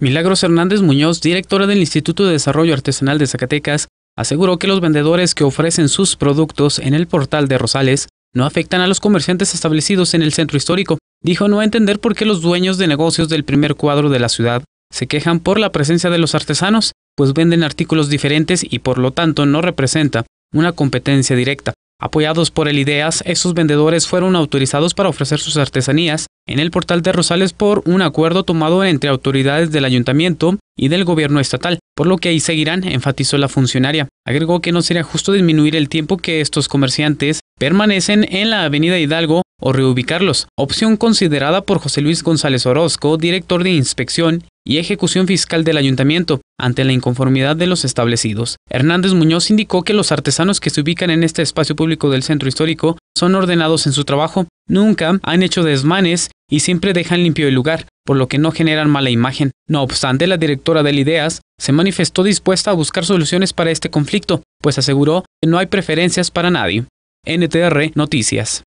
Milagros Hernández Muñoz, directora del Instituto de Desarrollo Artesanal de Zacatecas, aseguró que los vendedores que ofrecen sus productos en el portal de Rosales no afectan a los comerciantes establecidos en el centro histórico. Dijo no entender por qué los dueños de negocios del primer cuadro de la ciudad se quejan por la presencia de los artesanos, pues venden artículos diferentes y por lo tanto no representa una competencia directa. Apoyados por el IDEAS, esos vendedores fueron autorizados para ofrecer sus artesanías en el portal de Rosales por un acuerdo tomado entre autoridades del ayuntamiento y del gobierno estatal, por lo que ahí seguirán, enfatizó la funcionaria. Agregó que no sería justo disminuir el tiempo que estos comerciantes permanecen en la avenida Hidalgo o reubicarlos, opción considerada por José Luis González Orozco, director de inspección y ejecución fiscal del ayuntamiento, ante la inconformidad de los establecidos, Hernández Muñoz indicó que los artesanos que se ubican en este espacio público del centro histórico son ordenados en su trabajo, nunca han hecho desmanes y siempre dejan limpio el lugar, por lo que no generan mala imagen. No obstante, la directora del IDEAS se manifestó dispuesta a buscar soluciones para este conflicto, pues aseguró que no hay preferencias para nadie. NTR Noticias.